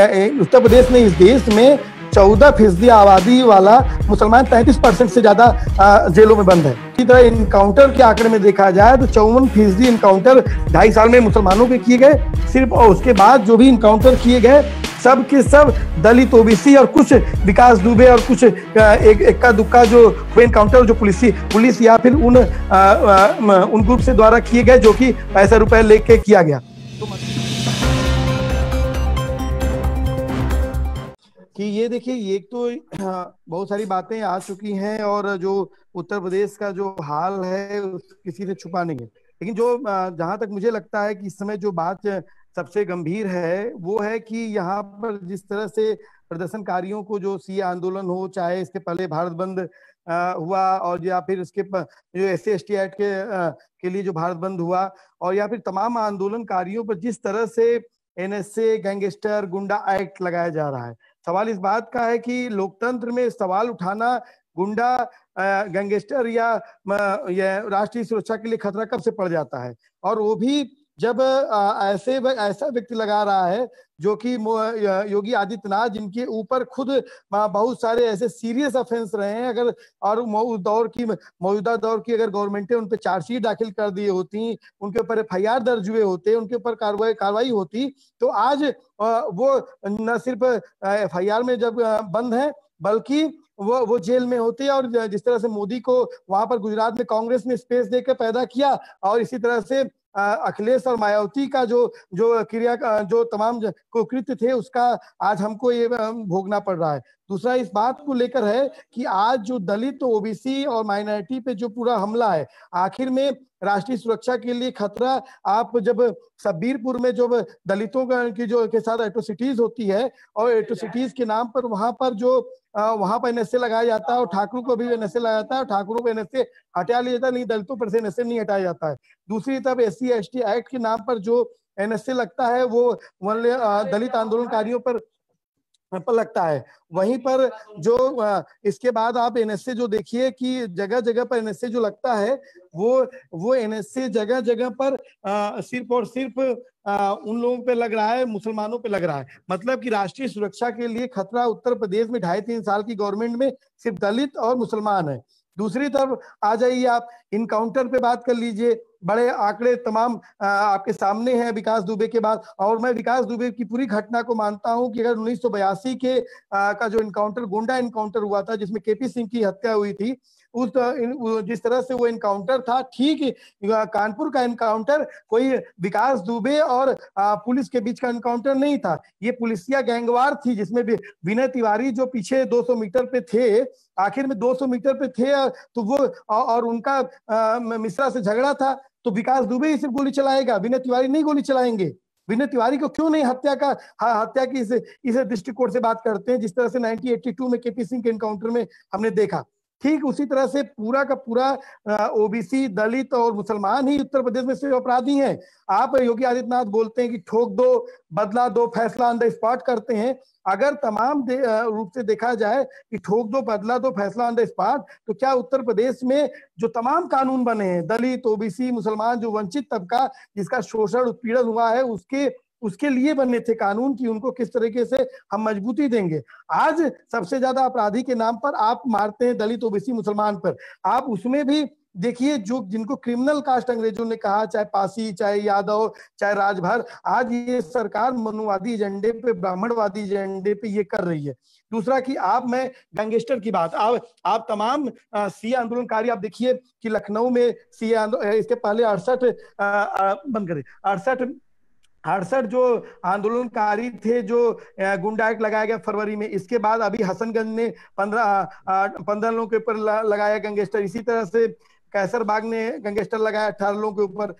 उत्तर प्रदेश में इस देश में चौदह फीसदी आबादी वाला मुसलमान तैतीस परसेंट से ज्यादा जेलों में बंद है इसी तरह इनकाउंटर के आंकड़े में देखा जाए तो चौवन फीसदी इनकाउंटर ढाई साल में मुसलमानों के किए गए सिर्फ और उसके बाद जो भी इनकाउंटर किए गए सब के सब दलित ओबीसी और कुछ विकास दुबे और कुछ एक इक्का दुक्का जो हुए इनकाउंटर जो पुलिस पुलिस या फिर उन आ, आ, उन ग्रुप से द्वारा किए गए जो कि पैसा रुपए लेके किया गया तो कि ये देखिए एक तो बहुत सारी बातें आ चुकी हैं और जो उत्तर प्रदेश का जो हाल है किसी से छुपा नहीं है लेकिन जो जहां तक मुझे लगता है कि इस समय जो बात सबसे गंभीर है वो है कि यहाँ पर जिस तरह से प्रदर्शनकारियों को जो सी आंदोलन हो चाहे इसके पहले भारत बंद हुआ और या फिर इसके जो एस सी एक्ट के के लिए जो भारत बंद हुआ और या फिर तमाम आंदोलनकारियों पर जिस तरह से एनएसए गैंगस्टर गुंडा एक्ट लगाया जा रहा है सवाल इस बात का है कि लोकतंत्र में सवाल उठाना गुंडा गैंगस्टर या, या राष्ट्रीय सुरक्षा के लिए खतरा कब से पड़ जाता है और वो भी जब ऐसे ऐसा व्यक्ति लगा रहा है जो कि योगी आदित्यनाथ जिनके ऊपर खुद बहुत सारे ऐसे सीरियस अफेंस रहे हैं अगर और दौर की मौजूदा दौर की अगर गवर्नमेंटें उन पर चार्जशीट दाखिल कर दी होती उनके ऊपर एफ दर्ज हुए होते उनके ऊपर कार्रवाई कार्रवाई होती तो आज वो न सिर्फ एफ में जब बंद है बल्कि वो वो जेल में होते और जिस तरह से मोदी को वहां पर गुजरात में कांग्रेस ने स्पेस देकर पैदा किया और इसी तरह से अखिलेश और मायावती का जो जो क्रिया जो तमाम कुकृत्य थे उसका आज हमको ये भोगना पड़ रहा है दूसरा इस बात को लेकर है कि आज जो दलित तो ओबीसी और माइनॉरिटी पे जो पूरा हमला है आखिर में राष्ट्रीय सुरक्षा के लिए खतरा आप जब सबीरपुर में जो दलितों का की जो के साथ एट्रोसिटीज होती है और एट्रोसिटीज के नाम पर वहां पर जो वहां पर एनएसए लगाया जाता है और ठाकुर को भी एनएसए लगाया जाता है और ठाकुरों को एनएसए हटा लिया जाता है नहीं दलितों पर से एनएसए नहीं हटाया जाता है दूसरी तरफ एस सी एक्ट के नाम पर जो एनएसए लगता है वो दलित आंदोलनकारियों पर पर लगता है वहीं पर जो इसके बाद आप एनएसए जो देखिए कि जगह जगह पर एनएसए जो लगता है वो वो एनएसए जगह जगह पर सिर्फ और सिर्फ उन लोगों पे लग रहा है मुसलमानों पे लग रहा है मतलब कि राष्ट्रीय सुरक्षा के लिए खतरा उत्तर प्रदेश में ढाई तीन साल की गवर्नमेंट में सिर्फ दलित और मुसलमान है दूसरी तरफ आ जाइए आप इनकाउंटर पे बात कर लीजिए बड़े आंकड़े तमाम आपके सामने हैं विकास दुबे के बाद और मैं विकास दुबे की पूरी घटना को मानता हूं कि अगर उन्नीस के आ, का जो इनकाउंटर गोंडा इनकाउंटर हुआ था जिसमें केपी सिंह की हत्या हुई थी उस जिस तरह से वो इनकाउंटर था ठीक कानपुर का इनकाउंटर कोई विकास दुबे और पुलिस के बीच का इनकाउंटर नहीं था ये पुलिसिया गैंगवार थी जिसमें विनय तिवारी जो पीछे 200 मीटर पे थे आखिर में 200 मीटर पे थे तो वो और उनका मिश्रा से झगड़ा था तो विकास दुबे ही सिर्फ गोली चलाएगा विनय तिवारी नहीं गोली चलाएंगे विनय तिवारी को क्यों नहीं हत्या का हत्या की इस, इस दृष्टिकोण से बात करते हैं जिस तरह से 1982 में केपी सिंह के एनकाउंटर में हमने देखा ठीक उसी तरह से पूरा का पूरा ओबीसी दलित और मुसलमान ही उत्तर प्रदेश में से अपराधी हैं आप योगी आदित्यनाथ बोलते हैं कि ठोक दो बदला दो फैसला ऑन द स्पॉट करते हैं अगर तमाम रूप से देखा जाए कि ठोक दो बदला दो फैसला ऑन द स्पॉट तो क्या उत्तर प्रदेश में जो तमाम कानून बने हैं दलित ओबीसी मुसलमान जो वंचित तबका जिसका शोषण उत्पीड़न हुआ है उसके उसके लिए बने थे कानून की उनको किस तरीके से हम मजबूती देंगे आज सबसे ज्यादा अपराधी के नाम पर आप मारते हैं दलित ओबीसी मुसलमान पर आप उसमें भी देखिए जो जिनको क्रिमिनल कास्ट अंग्रेजों ने कहा चाहे पासी चाहे यादव चाहे राजभर आज ये सरकार मनुवादी एजेंडे पे ब्राह्मणवादी एजेंडे पे ये कर रही है दूसरा कि आप मैं गैंगस्टर की बात आप आप तमाम सी आंदोलनकारी आप देखिए कि लखनऊ में सी इसके पहले अड़सठ बंद करें अड़सठ अड़सठ जो आंदोलनकारी थे जो गुंडा एक्ट लगाया गया फरवरी में इसके बाद अभी हसनगंज में पंद्रह पंद्रह लोगों के ऊपर लगाया गंगेस्टर इसी तरह से कैसरबाग ने गंगेस्टर लगाया अठारह लोगों के ऊपर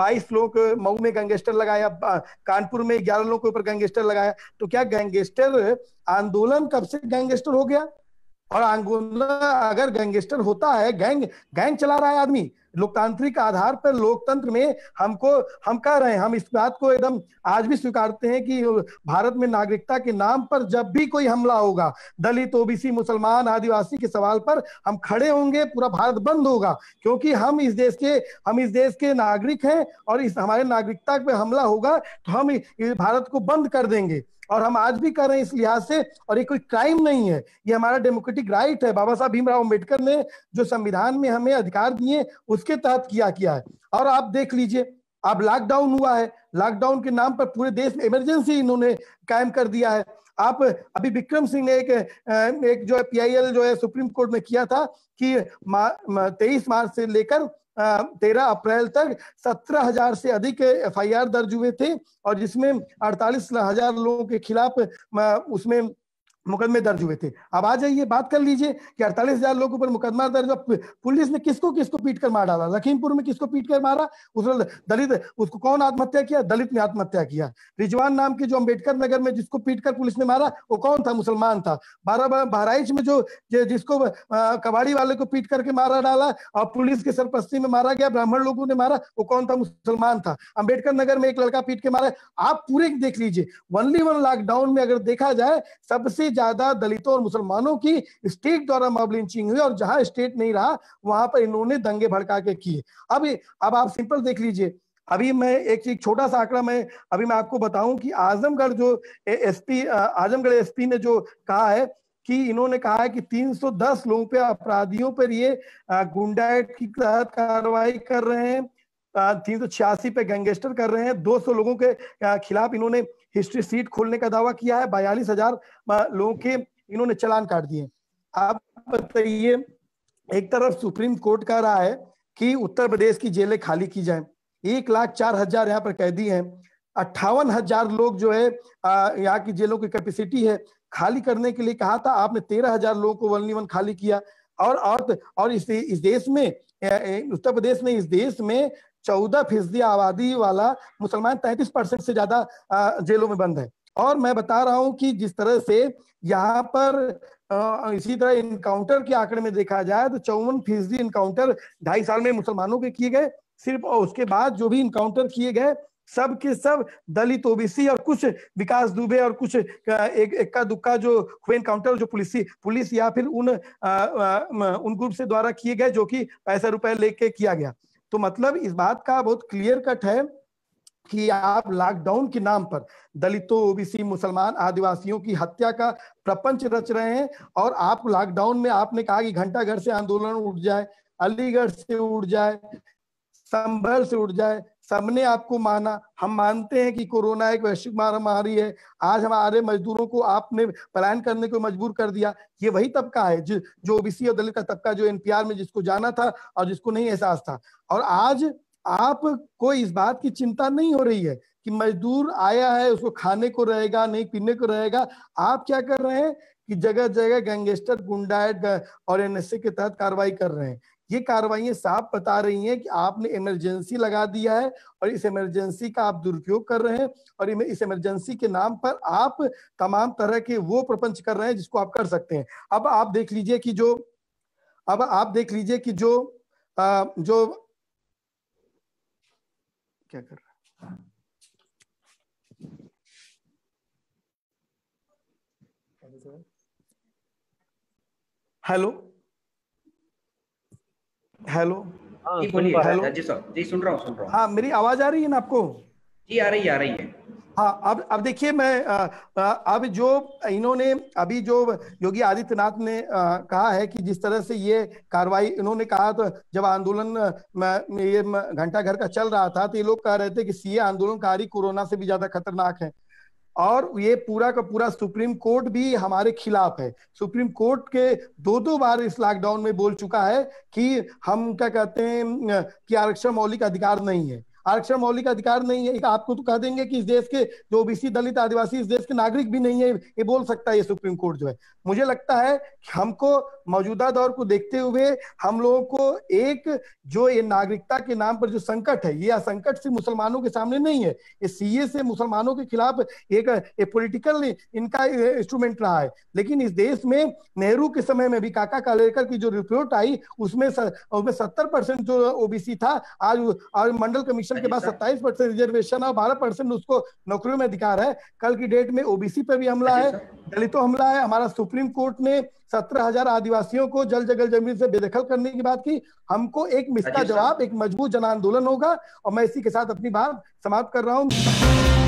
बाईस लोग मऊ में गंगेस्टर लगाया कानपुर में ग्यारह लोगों के ऊपर गंगेस्टर लगाया तो क्या गैंगेस्टर आंदोलन कब से गैंगेस्टर हो गया और आंदोलन अगर गैंगस्टर होता है गैंग गैंग चला रहा है आदमी लोकतांत्रिक आधार पर लोकतंत्र में हमको हम कह रहे हैं हम इस बात को एकदम आज भी स्वीकारते हैं कि भारत में नागरिकता के नाम पर जब भी कोई हमला होगा दलित ओबीसी मुसलमान आदिवासी के सवाल पर हम खड़े होंगे पूरा भारत बंद होगा क्योंकि हम इस देश के हम इस देश के नागरिक हैं और इस हमारे नागरिकता पे हमला होगा तो हम भारत को बंद कर देंगे और हम आज भी कर रहे हैं इस लिहाज से और ये कोई क्राइम नहीं है ये हमारा डेमोक्रेटिक राइट है बाबा साहब भीमराव अम्बेडकर ने जो संविधान में हमें अधिकार दिए उसके तहत किया किया है और आप देख लीजिए अब लॉकडाउन हुआ है लॉकडाउन के नाम पर पूरे देश में इमरजेंसी इन्होंने कायम कर दिया है आप अभी विक्रम सिंह ने एक एक जो है पीआईएल जो है सुप्रीम कोर्ट में किया था कि तेईस मार्च से लेकर तेरह अप्रैल तक सत्रह हजार से अधिक एफआईआर दर्ज हुए थे और जिसमें अड़तालीस हजार लोगों के खिलाफ उसमें मुकदमे दर्ज हुए थे अब आ जाइए बात कर लीजिए कि अड़तालीस हजार लोगों पर मुकदमा दर्ज पुलिस ने किसको किसको पीट कर मार डाला लखीमपुर में किसको पीट कर मारा उसने दलित उसको कौन आत्महत्या किया दलित ने आत्महत्या किया रिजवान नाम के जो अम्बेडकर नगर में जिसको पीट कर पुलिस ने मारा वो कौन था मुसलमान था बारह बहराइच में जो जिसको कबाड़ी वाले को पीट करके मारा डाला और पुलिस की सरपस्ती में मारा गया ब्राह्मण लोगों ने मारा वो कौन था मुसलमान था अम्बेडकर नगर में एक लड़का पीट के मारा आप पूरे देख लीजिए वनली वन लॉकडाउन में अगर देखा जाए सबसे ज्यादा दलितों और मुसलमानों की स्टेट द्वारा मॉब लिंचिंग हुई और जहां स्टेट नहीं रहा वहां पर इन्होंने दंगे भड़का के किए अब अब आप सिंपल देख लीजिए अभी मैं एक एक छोटा सा आंकड़ा मैं अभी मैं आपको बताऊं कि आजमगढ़ जो एसपी आजमगढ़ एसपी ने जो कहा है कि इन्होंने कहा है कि 310 लोगों पे अपराधियों पर ये गुंडाइट की तहत कार्रवाई कर रहे हैं तीन सौ छियासी पे गैंगस्टर कर रहे हैं 200 लोगों के खिलाफ इन्होंने हिस्ट्री सीट खोलने का दावा किया है बयालीस हजार लोगों के इन्होंने चलान काट दिए आप बताइए एक तरफ सुप्रीम कोर्ट कह रहा है कि उत्तर प्रदेश की जेलें खाली की जाए एक लाख चार हजार यहाँ पर कैदी हैं अट्ठावन हजार लोग जो है यहाँ की जेलों की कैपेसिटी है खाली करने के लिए कहा था आपने तेरह हजार लोगों को वन वन खाली किया और और, और इस, इस देश में उत्तर प्रदेश ने इस देश में चौदह फीसदी आबादी वाला मुसलमान तैतीस परसेंट से ज्यादा जेलों में बंद है और मैं बता रहा हूं कि जिस तरह से यहाँ पर इसी तरह इनकाउंटर के आंकड़े में देखा जाए तो चौवन फीसदी इनकाउंटर ढाई साल में मुसलमानों के किए गए सिर्फ और उसके बाद जो भी इनकाउंटर किए गए सब के सब दलित ओबीसी और कुछ विकास दुबे और कुछ एक इक्का दुक्का जो हुए इनकाउंटर जो पुलिस पुलिस या फिर उन आ, आ, उन ग्रुप से द्वारा किए गए जो कि पैसा रुपए लेके किया गया तो मतलब इस बात का बहुत क्लियर कट है कि आप लॉकडाउन के नाम पर दलितों ओबीसी मुसलमान आदिवासियों की हत्या का प्रपंच रच रहे हैं और आप लॉकडाउन में आपने कहा कि घंटा घर से आंदोलन उठ जाए अलीगढ़ से उठ जाए संभल से उठ जाए सबने आपको माना हम मानते हैं कि कोरोना एक वैश्विक महामारी है आज हमारे मजदूरों को आपने पलायन करने को मजबूर कर दिया ये वही तबका है जो ओबीसी और दलित का तबका जो एनपीआर में जिसको जाना था और जिसको नहीं एहसास था और आज आप को इस बात की चिंता नहीं हो रही है कि मजदूर आया है उसको खाने को रहेगा नहीं पीने को रहेगा आप क्या कर रहे हैं कि जगह जगह गैंगस्टर गुंडाइट और एनएसए के तहत कार्रवाई कर रहे हैं ये कार्रवाइयां साफ बता रही हैं कि आपने इमरजेंसी लगा दिया है और इस इमरजेंसी का आप दुरुपयोग कर रहे हैं और इस इमरजेंसी के नाम पर आप तमाम तरह के वो प्रपंच कर रहे हैं जिसको आप कर सकते हैं अब आप देख लीजिए कि जो अब आप देख लीजिए कि जो आ, जो क्या कर रहा है हेलो हेलो हेलो हाँ, जी जी सुन रहा हूँ सुन रहा हूँ हाँ मेरी आवाज आ रही है ना आपको जी आ रही आ रही है हाँ अब अब देखिए मैं अब जो इन्होंने अभी जो योगी आदित्यनाथ ने आ, कहा है कि जिस तरह से ये कार्रवाई इन्होंने कहा तो जब आंदोलन ये घंटा घर का चल रहा था तो ये लोग कह रहे थे कि सीए आंदोलनकारी कोरोना से भी ज्यादा खतरनाक है और ये पूरा का पूरा सुप्रीम कोर्ट भी हमारे खिलाफ है सुप्रीम कोर्ट के दो दो बार इस लॉकडाउन में बोल चुका है कि हम क्या कहते हैं कि आरक्षण मौलिक अधिकार नहीं है आरक्षण मौलिक अधिकार नहीं है आपको तो कह देंगे कि इस देश के जो ओबीसी दलित आदिवासी इस देश के नागरिक भी नहीं है ये बोल सकता है ये सुप्रीम कोर्ट जो है मुझे लगता है हमको मौजूदा दौर को देखते हुए हम लोगों को एक जो ये नागरिकता के नाम पर जो संकट है ये संकट सिर्फ मुसलमानों के सामने नहीं है ये सीए से मुसलमानों के खिलाफ एक, पोलिटिकल इनका इंस्ट्रूमेंट रहा है लेकिन इस देश में नेहरू के समय में भी काका कालेकर की जो रिपोर्ट आई उसमें उसमें सत्तर परसेंट जो ओबीसी था आज आज मंडल कमीशन परसेंट के बाद सत्ताईस परसेंट रिजर्वेशन है बारह परसेंट उसको नौकरियों में अधिकार है कल की डेट में ओबीसी पर भी हमला है दलितों हमला है हमारा सुप्रीम कोर्ट ने सत्रह हजार आदिवासियों को जल जगल जमीन से बेदखल करने की बात की हमको एक मिसका जवाब एक मजबूत जन आंदोलन होगा और मैं इसी के साथ अपनी बात समाप्त कर रहा हूँ